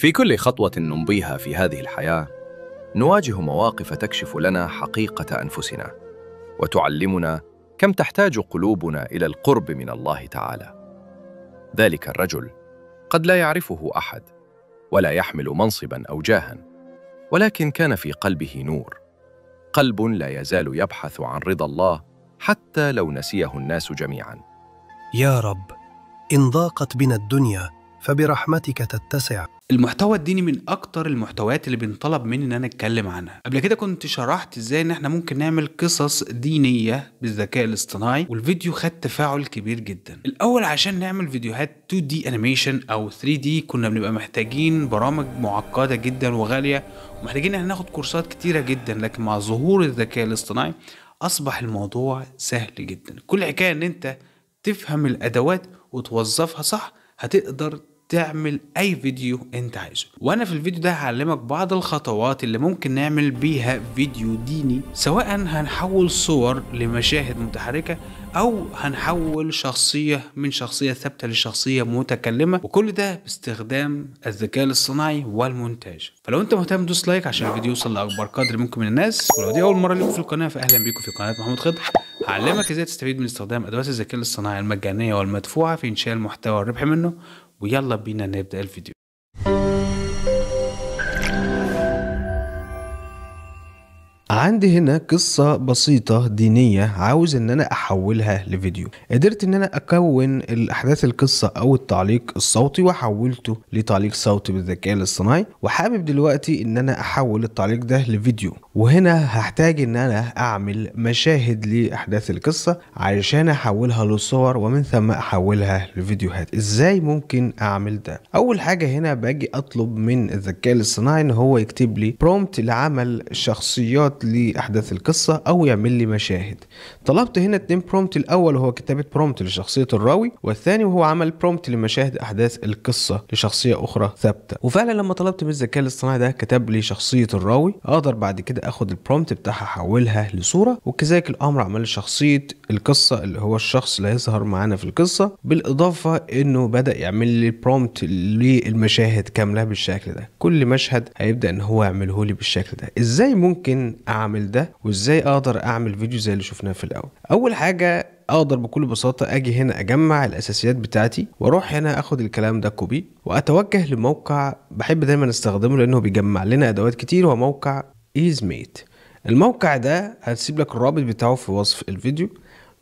في كل خطوة نمضيها في هذه الحياة نواجه مواقف تكشف لنا حقيقة أنفسنا وتعلمنا كم تحتاج قلوبنا إلى القرب من الله تعالى ذلك الرجل قد لا يعرفه أحد ولا يحمل منصباً أو جاهاً ولكن كان في قلبه نور قلب لا يزال يبحث عن رضا الله حتى لو نسيه الناس جميعاً يا رب إن ضاقت بنا الدنيا فبرحمتك تتسع المحتوى الديني من اكتر المحتويات اللي بنطلب انا اتكلم عنها قبل كده كنت شرحت ازاي ان احنا ممكن نعمل قصص دينيه بالذكاء الاصطناعي والفيديو خد تفاعل كبير جدا الاول عشان نعمل فيديوهات 2 دي انيميشن او 3 دي كنا بنبقى محتاجين برامج معقده جدا وغاليه ومحتاجين ان ناخد كورسات كتيره جدا لكن مع ظهور الذكاء الاصطناعي اصبح الموضوع سهل جدا كل حكايه ان انت تفهم الادوات وتوظفها صح هتقدر تعمل اي فيديو انت عايزه وانا في الفيديو ده هعلمك بعض الخطوات اللي ممكن نعمل بيها فيديو ديني سواء هنحول صور لمشاهد متحركة او هنحول شخصية من شخصية ثابتة لشخصية متكلمة وكل ده باستخدام الذكاء الاصطناعي والمونتاج فلو انت مهتم دوس لايك عشان الفيديو يوصل لاكبر قدر ممكن من الناس ولو دي اول مرة ليكم في القناة فاهلا بيكم في قناة محمود خضر هعلمك ازاي تستفيد من استخدام ادوات الذكاء الاصطناعي المجانية والمدفوعة في انشاء المحتوى والربح منه ويلا بينا نبدأ الفيديو عندي هنا قصة بسيطة دينية عاوز ان انا احولها لفيديو قدرت ان انا اكون الاحداث القصة او التعليق الصوتي وحولته لتعليق صوتي بالذكاء الاصطناعي وحابب دلوقتي ان انا احول التعليق ده لفيديو وهنا هحتاج ان انا اعمل مشاهد لاحداث القصة علشان احولها لصور ومن ثم احولها لفيديوهات ازاي ممكن اعمل ده اول حاجة هنا باجي اطلب من الذكاء الاصطناعي ان هو يكتب لي برومت لعمل شخصيات لي احداث القصه او يعمل لي مشاهد طلبت هنا اتنين برومت الاول هو كتابه برومت لشخصيه الراوي والثاني وهو عمل برومت لمشاهد احداث القصه لشخصيه اخرى ثابته وفعلا لما طلبت من الذكاء الاصطناعي ده كتب لي شخصيه الراوي اقدر بعد كده اخد البرومت بتاعها احولها لصوره وكذلك الامر عمل شخصيه القصه اللي هو الشخص اللي هيظهر معانا في القصه بالاضافه انه بدا يعمل لي برومبت للمشاهد كامله بالشكل ده كل مشهد هيبدا ان هو يعمله لي بالشكل ده ازاي ممكن اعمل ده وازاي اقدر اعمل فيديو زي اللي شفناه في الاول اول حاجه اقدر بكل بساطه اجي هنا اجمع الاساسيات بتاعتي واروح هنا اخد الكلام ده كوبي واتوجه لموقع بحب دايما استخدمه لانه بيجمع لنا ادوات كتير هو موقع ايزميت الموقع ده هسيب لك الرابط بتاعه في وصف الفيديو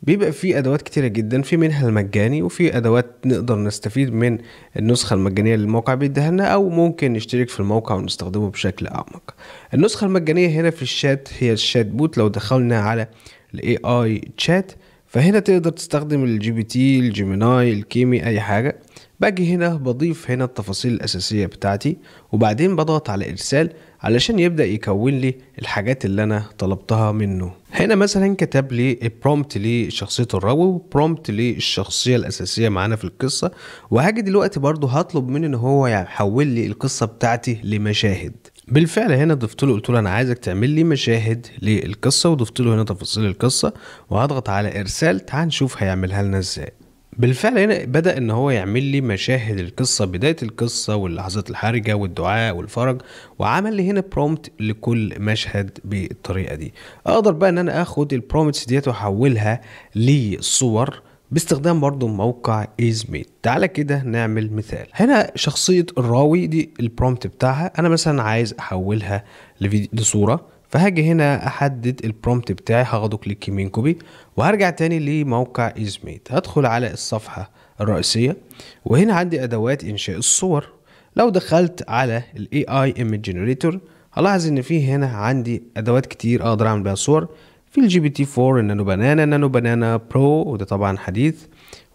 بيبقى في ادوات كتيرة جدا في منها المجاني وفي ادوات نقدر نستفيد من النسخة المجانية اللي الموقع بيديها لنا او ممكن نشترك في الموقع ونستخدمه بشكل اعمق النسخة المجانية هنا في الشات هي الشات بوت لو دخلنا على الاي اي شات فهنا تقدر تستخدم الجي بي تي الجيميناي الكيمي اي حاجة باجي هنا بضيف هنا التفاصيل الاساسية بتاعتي وبعدين بضغط على ارسال علشان يبدا يكون لي الحاجات اللي انا طلبتها منه هنا مثلا كتب لي برومبت لشخصيه الراوي وبرومبت للشخصيه الاساسيه معانا في القصه وهاجي دلوقتي برضه هطلب منه ان هو يحول لي القصه بتاعتي لمشاهد بالفعل هنا ضفت له قلت له انا عايزك تعمل لي مشاهد للقصه وضفت له هنا تفاصيل القصه وهضغط على ارسال تعال نشوف هيعملها لنا ازاي بالفعل هنا بدأ إن هو يعمل لي مشاهد القصة بداية القصة واللحظات الحرجة والدعاء والفرج وعمل لي هنا برومت لكل مشهد بالطريقة دي أقدر بقى إن أنا آخد البرومتس ديت وأحولها لصور باستخدام برضو موقع ايزميت تعالى كده نعمل مثال هنا شخصية الراوي دي البرومت بتاعها أنا مثلا عايز أحولها لفيديو لصورة فهاجي هنا احدد البرومبت بتاعي هاخده كليك يمين كوبي وهرجع تاني لموقع ايزميت هدخل على الصفحة الرئيسية وهنا عندي ادوات انشاء الصور لو دخلت على الاي اي ايمج جنريتور هلاحظ ان في هنا عندي ادوات كتير اقدر اعمل بيها صور في الجي بي تي 4 النانو بنانا النانو بنانا برو وده طبعا حديث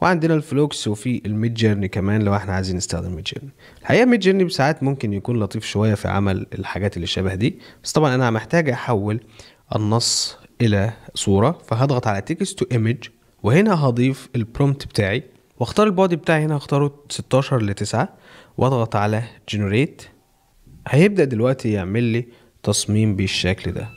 وعندنا الفلوكس وفي الميد جيرني كمان لو احنا عايزين نستخدم ميد جيرني الحقيقه ميد جيرني ساعات ممكن يكون لطيف شويه في عمل الحاجات اللي شبه دي بس طبعا انا محتاج احول النص الى صوره فهضغط على تكست تو ايمج وهنا هضيف البرومت بتاعي واختار البودي بتاعي هنا هختاره 16 ل 9 واضغط على جنريت هيبدا دلوقتي يعمل لي تصميم بالشكل ده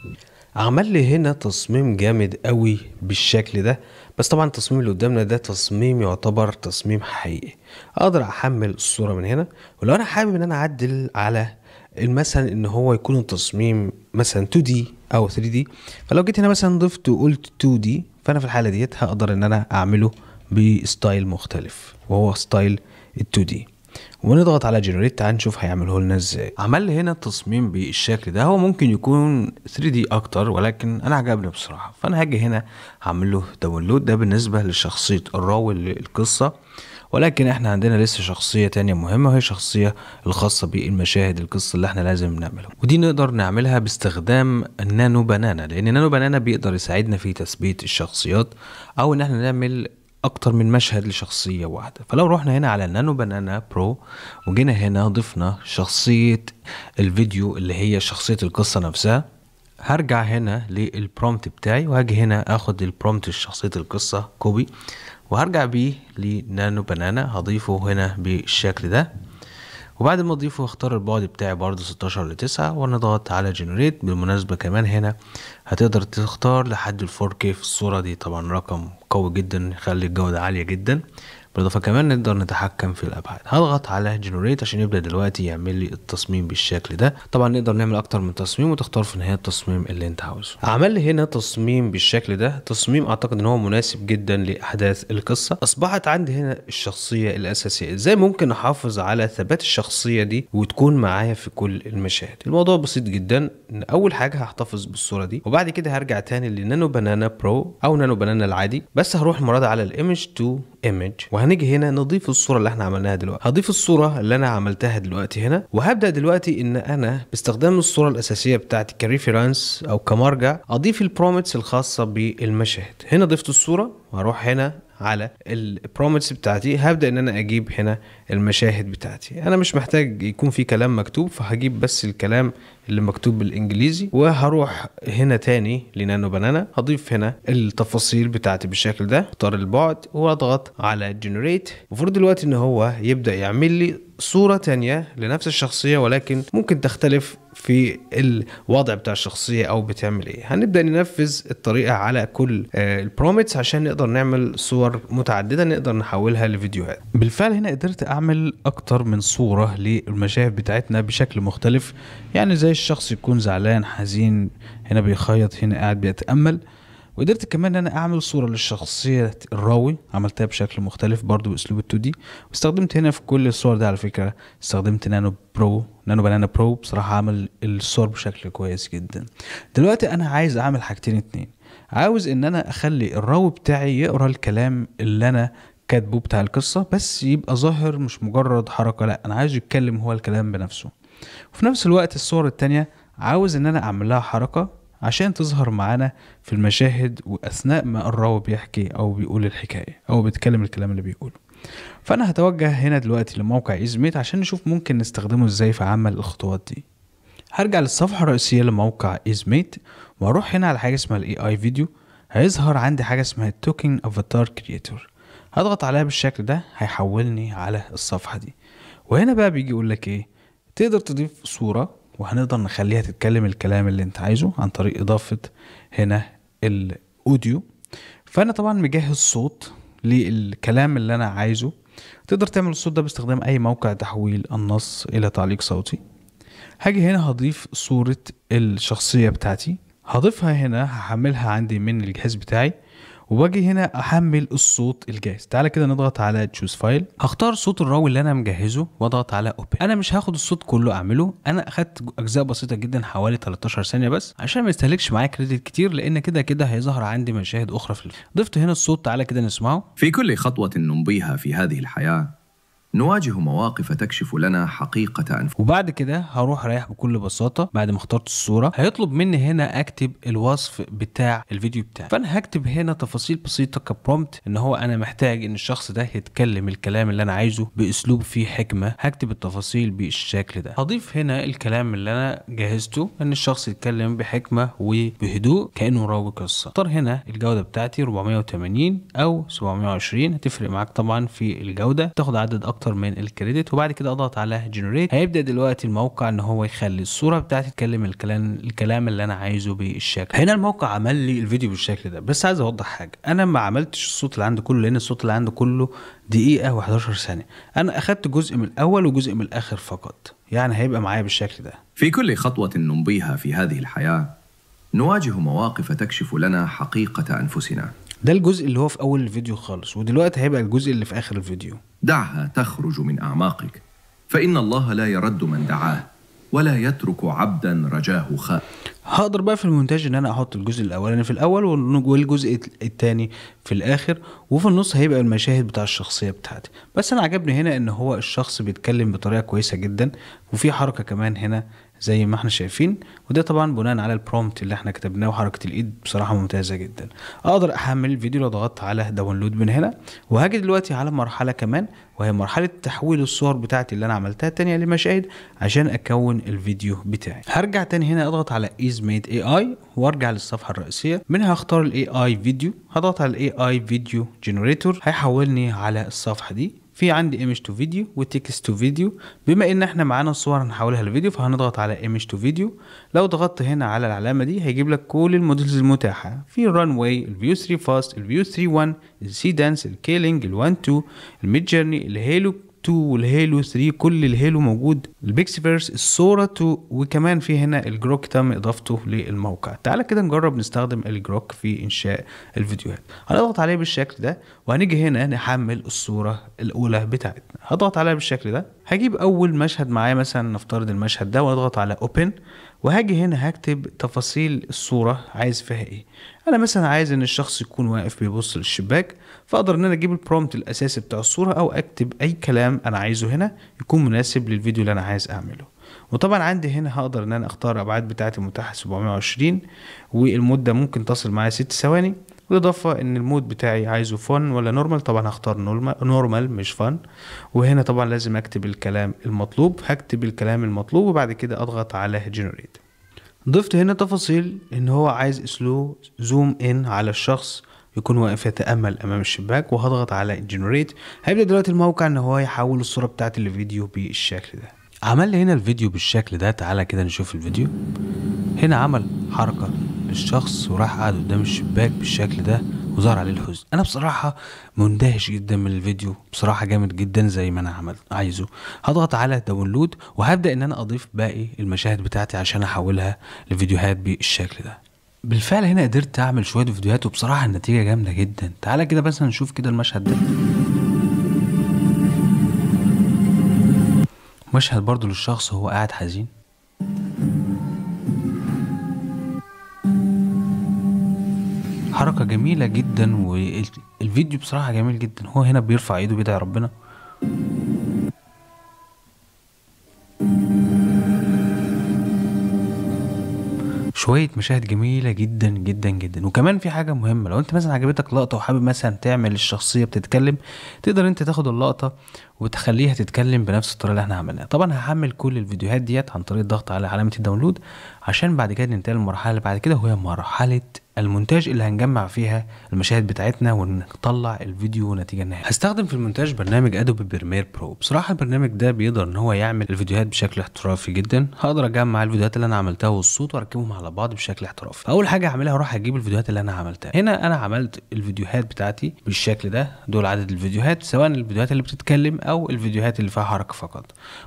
عمل لي هنا تصميم جامد قوي بالشكل ده بس طبعا التصميم اللي قدامنا ده تصميم يعتبر تصميم حقيقي اقدر احمل الصوره من هنا ولو انا حابب ان انا اعدل على مثلا ان هو يكون التصميم مثلا 2 دي او 3 دي فلو جيت هنا مثلا ضفت وقلت 2 دي فانا في الحاله ديت هقدر ان انا اعمله بستايل مختلف وهو ستايل ال 2 دي ونضغط على جنريت تعال نشوف هيعمله لنا ازاي عمل لي هنا التصميم بالشكل ده هو ممكن يكون 3 دي اكتر ولكن انا عجبني بصراحه فانا هاجي هنا هعمل له داونلود ده بالنسبه لشخصيه الراوي للقصه ولكن احنا عندنا لسه شخصية تانية مهمة وهي شخصية الخاصة بالمشاهد القصة اللي احنا لازم نعملها ودي نقدر نعملها باستخدام النانو بنانا لان النانو بنانا بيقدر يساعدنا في تثبيت الشخصيات او ان احنا نعمل اكتر من مشهد لشخصيه واحده فلو رحنا هنا على نانو بنانا برو وجينا هنا ضفنا شخصيه الفيديو اللي هي شخصيه القصه نفسها هرجع هنا للبرومت بتاعي وهاجي هنا اخد البرومت لشخصيه القصه كوبي وهرجع بيه لنانو بنانا هضيفه هنا بالشكل ده وبعد ما اضيفه اختار البعد بتاعي برضه 16 ل 9 وانا ضغطت على جنريت بالمناسبه كمان هنا هتقدر تختار لحد ال 4K في الصوره دي طبعا رقم قوي جدا يخلي الجوده عاليه جدا بالإضافة كمان نقدر نتحكم في الأبعاد هضغط على جنريت عشان يبدأ دلوقتي يعمل لي التصميم بالشكل ده طبعا نقدر نعمل أكتر من تصميم وتختار في النهاية التصميم اللي أنت عاوزه عمل لي هنا تصميم بالشكل ده تصميم أعتقد إن هو مناسب جدا لأحداث القصة أصبحت عندي هنا الشخصية الأساسية إزاي ممكن أحافظ على ثبات الشخصية دي وتكون معايا في كل المشاهد الموضوع بسيط جدا إن أول حاجة هحتفظ بالصورة دي وبعد كده هرجع تاني لنانو بنانا برو أو نانو بنانا العادي بس هروح المرة على الإيمج تو ايمج وهنيجي هنا نضيف الصوره اللي احنا عملناها دلوقتي هضيف الصوره اللي انا عملتها دلوقتي هنا وهبدا دلوقتي ان انا باستخدام الصوره الاساسيه بتاعتي كريفرنس او كمرجع اضيف البرومتس الخاصه بالمشاهد هنا ضفت الصوره وهروح هنا على البرومتس بتاعتي هبدا ان انا اجيب هنا المشاهد بتاعتي انا مش محتاج يكون في كلام مكتوب فهجيب بس الكلام اللي مكتوب بالانجليزي وهروح هنا تاني لنانو بنانا هضيف هنا التفاصيل بتاعتي بالشكل ده اختار البعد واضغط على جنريت المفروض دلوقتي ان هو يبدا يعمل لي صورة تانية لنفس الشخصية ولكن ممكن تختلف في الوضع بتاع الشخصية أو بتعمل إيه هنبدأ ننفذ الطريقة على كل آه، البرومتس عشان نقدر نعمل صور متعددة نقدر نحولها لفيديوهات بالفعل هنا قدرت أعمل أكتر من صورة للمشاهد بتاعتنا بشكل مختلف يعني زي الشخص يكون زعلان حزين هنا بيخيط هنا قاعد بيتأمل وقدرت كمان ان انا اعمل صوره للشخصيه الراوي عملتها بشكل مختلف برضو باسلوب ال2 دي واستخدمت هنا في كل الصور دي على فكره استخدمت نانو برو نانو بانانا برو بصراحه عامل الصور بشكل كويس جدا دلوقتي انا عايز اعمل حاجتين اتنين عاوز ان انا اخلي الراوي بتاعي يقرا الكلام اللي انا كاتبه بتاع القصه بس يبقى ظاهر مش مجرد حركه لا انا عايزه يتكلم هو الكلام بنفسه وفي نفس الوقت الصور التانية عاوز ان انا اعمل لها حركه عشان تظهر معانا في المشاهد وأثناء ما الراوي بيحكي أو بيقول الحكاية أو بيتكلم الكلام اللي بيقوله فأنا هتوجه هنا دلوقتي لموقع ايزميت عشان نشوف ممكن نستخدمه إزاي في عمل الخطوات دي هرجع للصفحة الرئيسية لموقع ايزميت وأروح هنا على حاجة اسمها الإي آي فيديو هيظهر عندي حاجة اسمها التوكن أفاتار كريتور هضغط عليها بالشكل ده هيحولني على الصفحة دي وهنا بقى بيجي يقول لك إيه تقدر تضيف صورة وهنقدر نخليها تتكلم الكلام اللي انت عايزه عن طريق اضافه هنا الاوديو فانا طبعا مجهز صوت للكلام اللي انا عايزه تقدر تعمل الصوت ده باستخدام اي موقع تحويل النص الى تعليق صوتي هاجي هنا هضيف صورة الشخصية بتاعتي هضيفها هنا هحملها عندي من الجهاز بتاعي وباجي هنا احمل الصوت الجاهز تعالى كده نضغط على تشوز فايل هختار صوت الراو اللي انا مجهزه واضغط على اوبن انا مش هاخد الصوت كله اعمله انا اخدت اجزاء بسيطه جدا حوالي 13 ثانيه بس عشان ما يستهلكش معايا كريدت كتير لان كده كده هيظهر عندي مشاهد اخرى في الفيلم ضفت هنا الصوت تعالى كده نسمعه في كل خطوه نمضيها في هذه الحياه نواجه مواقف تكشف لنا حقيقة أنفسنا وبعد كده هروح رايح بكل بساطة بعد ما اخترت الصورة هيطلب مني هنا أكتب الوصف بتاع الفيديو بتاعي فأنا هكتب هنا تفاصيل بسيطة كبرومت إن هو أنا محتاج إن الشخص ده يتكلم الكلام اللي أنا عايزه بأسلوب فيه حكمة هكتب التفاصيل بالشكل ده هضيف هنا الكلام اللي أنا جهزته إن الشخص يتكلم بحكمة وبهدوء كأنه راوي قصة اختار هنا الجودة بتاعتي 480 أو 720 هتفرق معاك طبعا في الجودة تاخد عدد أكتر اكتر من الكريدت وبعد كده اضغط على جنريت هيبدا دلوقتي الموقع ان هو يخلي الصوره بتاعتي تتكلم الكلام الكلام اللي انا عايزه بالشكل هنا الموقع عمل لي الفيديو بالشكل ده بس عايز اوضح حاجه انا ما عملتش الصوت اللي عنده كله لان الصوت اللي عنده كله دقيقه و11 ثانيه انا اخدت جزء من الاول وجزء من الاخر فقط يعني هيبقى معايا بالشكل ده في كل خطوه نمضيها في هذه الحياه نواجه مواقف تكشف لنا حقيقه انفسنا ده الجزء اللي هو في اول الفيديو خالص ودلوقتي هيبقى الجزء اللي في اخر الفيديو دعها تخرج من اعماقك فان الله لا يرد من دعاه ولا يترك عبدا رجاه خاء هقدر بقى في المونتاج ان انا احط الجزء الاولاني يعني في الاول والجزء الثاني في الاخر وفي النص هيبقى المشاهد بتاع الشخصيه بتاعتي بس انا عجبني هنا ان هو الشخص بيتكلم بطريقه كويسه جدا وفي حركه كمان هنا زي ما احنا شايفين وده طبعا بناء على البرومت اللي احنا كتبناه وحركه الايد بصراحه ممتازه جدا اقدر احمل الفيديو لو ضغطت على داونلود من هنا وهاجي دلوقتي على مرحله كمان وهي مرحله تحويل الصور بتاعتي اللي انا عملتها تانية لمشاهد عشان اكون الفيديو بتاعي هرجع تاني هنا اضغط على ايز ميد اي اي وارجع للصفحه الرئيسيه منها هختار الاي اي فيديو هضغط على الاي اي فيديو جنريتور هيحولني على الصفحه دي في عندي ايمج تو فيديو وتكست تو فيديو بما ان احنا معانا الصور هنحولها لفيديو فهنضغط على ايمج تو فيديو لو ضغطت هنا على العلامه دي هيجيب لك كل المودلز المتاحه في runway واي الفيو 3 فاست الفيو 3 1 السي دانس الكيلينج ال1 2 الميد جيرني الهيلو 2 والهيلو 3 كل الهيلو موجود البيكسفيرس الصوره 2 وكمان في هنا الجروك تم اضافته للموقع تعالى كده نجرب نستخدم الجروك في انشاء الفيديوهات هنضغط عليه بالشكل ده وهنيجي هنا نحمل الصوره الاولى بتاعتنا هضغط عليها بالشكل ده هجيب اول مشهد معايا مثلا نفترض المشهد ده واضغط على اوبن وهاجي هنا هكتب تفاصيل الصورة عايز فيها ايه انا مثلا عايز ان الشخص يكون واقف بيبص للشباك فاقدر ان انا اجيب البرومت الاساسي بتاع الصورة او اكتب اي كلام انا عايزه هنا يكون مناسب للفيديو اللي انا عايز اعمله وطبعا عندي هنا هقدر ان انا اختار الابعاد بتاعتي المتاحه 720 والمده ممكن تصل معايا 6 ثواني وإضافة إن المود بتاعي عايزه فن ولا نورمال طبعا هختار نورمال مش فن وهنا طبعا لازم أكتب الكلام المطلوب هكتب الكلام المطلوب وبعد كده أضغط على جنريت ضفت هنا تفاصيل إن هو عايز أسلوب زوم إن على الشخص يكون واقف يتامل امام الشباك وهضغط على جنريت هيبدا دلوقتي الموقع ان هو يحول الصوره بتاعت الفيديو بالشكل ده عمل لي هنا الفيديو بالشكل ده تعالى كده نشوف الفيديو هنا عمل حركه الشخص وراح قعد قدام الشباك بالشكل ده وظهر عليه الحزن انا بصراحه مندهش جدا من الفيديو بصراحه جامد جدا زي ما انا عملت عايزه هضغط على داونلود وهبدا ان انا اضيف باقي المشاهد بتاعتي عشان احولها لفيديوهات بالشكل ده بالفعل هنا قدرت اعمل شويه فيديوهات وبصراحه النتيجه جامده جدا تعالى كده بس نشوف كده المشهد ده مشهد برضو للشخص هو قاعد حزين حركه جميله جدا والفيديو بصراحه جميل جدا هو هنا بيرفع ايده بيدعي ربنا شويه مشاهد جميله جدا جدا جدا وكمان في حاجه مهمه لو انت مثلا عجبتك لقطه وحابب مثلا تعمل الشخصيه بتتكلم تقدر انت تاخد اللقطه وتخليها تتكلم بنفس الطريقه اللي احنا عملناها طبعا هحمل كل الفيديوهات ديت عن طريق الضغط على علامه الداونلود عشان بعد كده ننتقل للمرحله اللي بعد كده وهي مرحله المونتاج اللي هنجمع فيها المشاهد بتاعتنا ونطلع الفيديو نتيجه النهائيه هستخدم في المونتاج برنامج ادوبي بريمير برو بصراحه البرنامج ده بيقدر ان هو يعمل الفيديوهات بشكل احترافي جدا هقدر اجمع الفيديوهات اللي انا عملتها والصوت واركبهم على بعض بشكل احترافي اول حاجه هعملها اروح اجيب الفيديوهات اللي انا عملتها هنا انا عملت الفيديوهات بتاعتي بالشكل ده دول عدد الفيديوهات سواء الفيديوهات اللي بتتكلم او الفيديوهات اللي فيها حركه فقط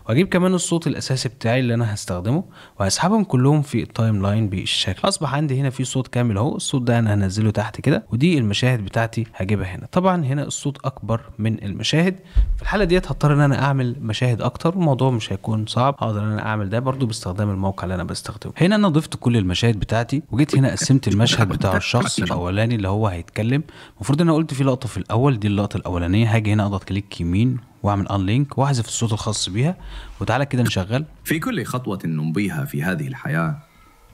واجيب كمان الصوت الاساسي بتاعي اللي انا هستخدمه وهسحبهم كلهم في التايم لاين بالشكل اصبح عندي هنا في صوت كامل اهو الصوت ده انا هنزله تحت كده ودي المشاهد بتاعتي هجيبها هنا طبعا هنا الصوت اكبر من المشاهد في الحاله ديت هضطر ان انا اعمل مشاهد اكتر الموضوع مش هيكون صعب هقدر ان انا اعمل ده برده باستخدام الموقع اللي انا بستخدمه هنا انا ضفت كل المشاهد بتاعتي وجيت هنا قسمت المشهد بتاع الشخص الاولاني اللي هو هيتكلم المفروض انا قلت في لقطه في الاول دي اللقطه الاولانيه هاجي هنا اضغط كليك يمين واعمل ان لينك واحذف الصوت الخاص بيها وتعالى كده نشغل في كل خطوه نمضيها في هذه الحياه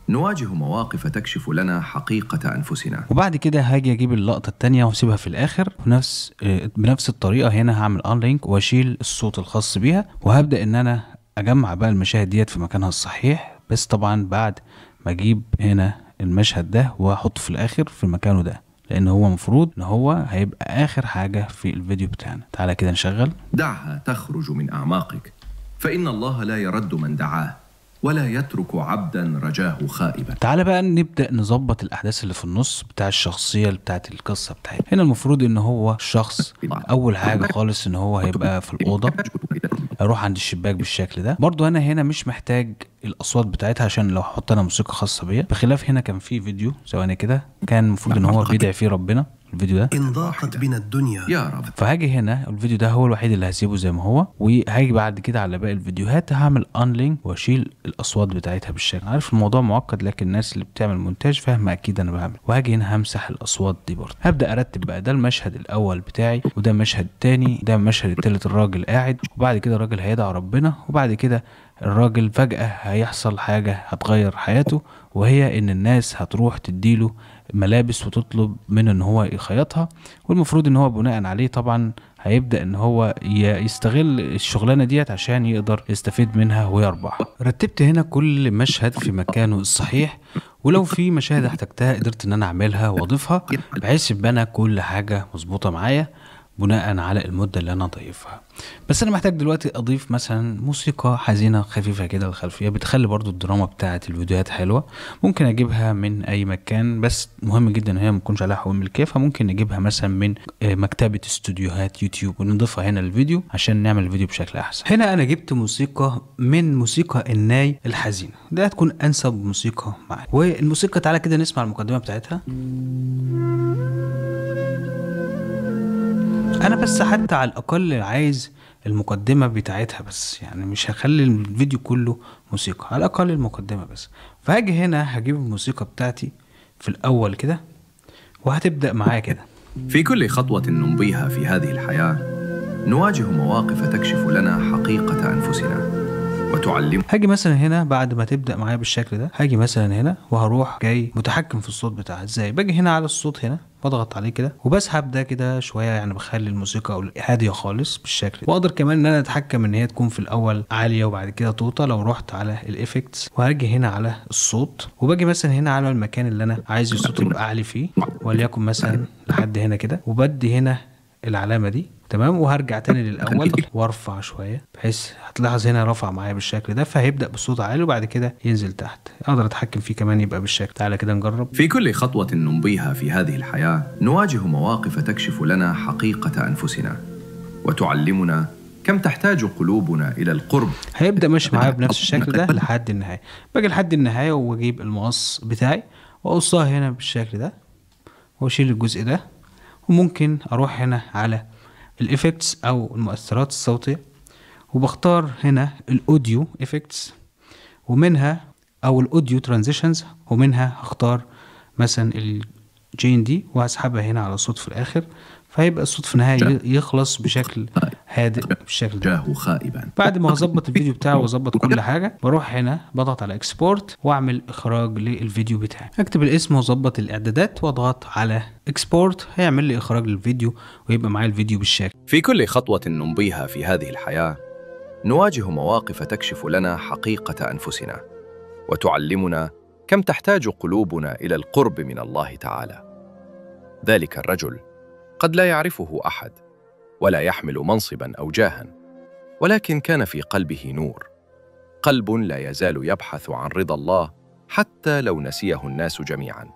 نواجه مواقف تكشف لنا حقيقة أنفسنا وبعد كده هاجي أجيب اللقطة التانية وأسيبها في الآخر بنفس, آه، بنفس الطريقة هنا هعمل أن لينك وأشيل الصوت الخاص بيها وهبدأ إن أنا أجمع بقى المشاهد ديت في مكانها الصحيح بس طبعا بعد ما أجيب هنا المشهد ده وأحطه في الآخر في مكانه ده لأن هو مفروض إن هو هيبقى آخر حاجة في الفيديو بتاعنا تعالى كده نشغل دعها تخرج من أعماقك فإن الله لا يرد من دعاه ولا يترك عبدا رجاه خائبا تعال بقى نبدا نظبط الاحداث اللي في النص بتاع الشخصيه بتاعه القصه بتاعتنا هنا المفروض ان هو الشخص اول حاجه خالص ان هو هيبقى في الاوضه اروح عند الشباك بالشكل ده برضو انا هنا مش محتاج الاصوات بتاعتها عشان لو احط انا موسيقى خاصه بيا بخلاف هنا كان في فيديو ثواني كده كان المفروض ان هو بيدعي فيه ربنا الفيديو ده إن ضاقت بنا الدنيا يا رب فهاجي هنا الفيديو ده هو الوحيد اللي هسيبه زي ما هو وهاجي بعد كده على باقي الفيديوهات هعمل ان لينك واشيل الاصوات بتاعتها بالشكل عارف الموضوع معقد لكن الناس اللي بتعمل مونتاج فاهمه اكيد انا بعمل وهاجي هنا همسح الاصوات دي برضه هبدا ارتب بقى ده المشهد الاول بتاعي وده المشهد الثاني ده المشهد الثالث الراجل قاعد وبعد كده الراجل هيدعي ربنا وبعد كده الراجل فجأة هيحصل حاجة هتغير حياته وهي إن الناس هتروح تديله ملابس وتطلب منه ان هو يخيطها والمفروض ان هو بناء عليه طبعا هيبدا ان هو يستغل الشغلانه ديت عشان يقدر يستفيد منها ويربح رتبت هنا كل مشهد في مكانه الصحيح ولو في مشاهد احتجتها قدرت ان انا اعملها واضيفها بحيث يبقى انا كل حاجه مظبوطه معايا بناء على المده اللي انا ضيفها بس انا محتاج دلوقتي اضيف مثلا موسيقى حزينه خفيفه كده الخلفيه بتخلي برضو الدراما بتاعه الفيديوهات حلوه ممكن اجيبها من اي مكان بس مهم جدا ان هي ما تكونش عليها حقوق ملكيه فممكن نجيبها مثلا من آه، مكتبه استوديوهات يوتيوب ونضيفها هنا للفيديو عشان نعمل الفيديو بشكل احسن هنا انا جبت موسيقى من موسيقى الناي الحزينه ده هتكون انسب موسيقى معايا والموسيقى تعالى كده نسمع المقدمه بتاعتها انا بس حتى على الاقل عايز المقدمة بتاعتها بس يعني مش هخلي الفيديو كله موسيقى على الأقل المقدمة بس فهاجي هنا هجيب الموسيقى بتاعتي في الأول كده وهتبدأ معايا كده في كل خطوة نمضيها في هذه الحياة نواجه مواقف تكشف لنا حقيقة أنفسنا وتعلم هاجي مثلا هنا بعد ما تبدا معايا بالشكل ده هاجي مثلا هنا وهروح جاي متحكم في الصوت بتاعها ازاي باجي هنا على الصوت هنا بضغط عليه كده وبسحب ده كده شويه يعني بخلي الموسيقى او هاديه خالص بالشكل ده واقدر كمان ان انا اتحكم ان هي تكون في الاول عاليه وبعد كده توطى لو رحت على الايفكتس وهاجي هنا على الصوت وباجي مثلا هنا على المكان اللي انا عايز الصوت يبقى عالي فيه وليكن مثلا لحد هنا كده وبدي هنا العلامه دي تمام وهرجع تاني للاول وارفع شويه بحيث هتلاحظ هنا رفع معايا بالشكل ده فهيبدا بصوت عالي وبعد كده ينزل تحت اقدر اتحكم فيه كمان يبقى بالشكل تعالى كده نجرب في كل خطوه نمضيها في هذه الحياه نواجه مواقف تكشف لنا حقيقه انفسنا وتعلمنا كم تحتاج قلوبنا الى القرب هيبدا ماشي معايا بنفس الشكل ده لحد النهايه باجي لحد النهايه واجيب المقص بتاعي واقصها هنا بالشكل ده واشيل الجزء ده وممكن اروح هنا على الايفكتس او المؤثرات الصوتيه وبختار هنا الاوديو ايفكتس ومنها او الاوديو ترانزيشنز ومنها هختار مثلا الجين دي وهسحبها هنا على الصوت في الاخر فهيبقى الصوت في النهايه يخلص بشكل طيب. هادئ بالشكل ده جاهو خائبا بعد ما هظبط الفيديو بتاعه واظبط كل حاجه بروح هنا بضغط على اكسبورت واعمل اخراج للفيديو بتاعي اكتب الاسم واظبط الاعدادات واضغط على اكسبورت هيعمل لي اخراج للفيديو ويبقى معايا الفيديو بالشكل في كل خطوه نمضيها في هذه الحياه نواجه مواقف تكشف لنا حقيقه انفسنا وتعلمنا كم تحتاج قلوبنا الى القرب من الله تعالى ذلك الرجل قد لا يعرفه احد ولا يحمل منصبا أو جاها ولكن كان في قلبه نور قلب لا يزال يبحث عن رضا الله حتى لو نسيه الناس جميعا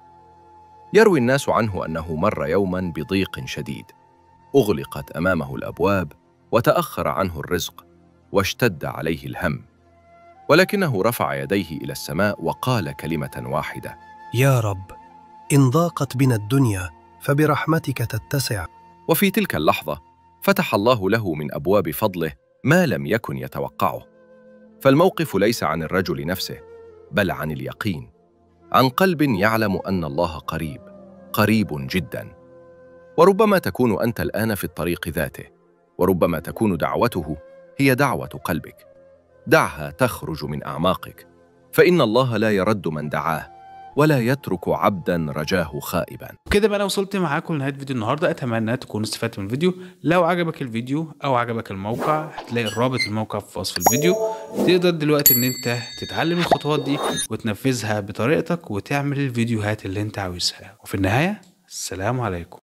يروي الناس عنه أنه مر يوما بضيق شديد أغلقت أمامه الأبواب وتأخر عنه الرزق واشتد عليه الهم ولكنه رفع يديه إلى السماء وقال كلمة واحدة يا رب إن ضاقت بنا الدنيا فبرحمتك تتسع وفي تلك اللحظة فتح الله له من أبواب فضله ما لم يكن يتوقعه فالموقف ليس عن الرجل نفسه بل عن اليقين عن قلب يعلم أن الله قريب قريب جدا وربما تكون أنت الآن في الطريق ذاته وربما تكون دعوته هي دعوة قلبك دعها تخرج من أعماقك فإن الله لا يرد من دعاه ولا يترك عبدا رجاه خائبا كده بقى انا وصلت معاكم لنهايه فيديو النهارده اتمنى تكونوا استفدتوا من الفيديو لو عجبك الفيديو او عجبك الموقع هتلاقي الرابط الموقع في وصف الفيديو تقدر دلوقتي ان انت تتعلم الخطوات دي وتنفذها بطريقتك وتعمل الفيديوهات اللي انت عاوزها وفي النهايه السلام عليكم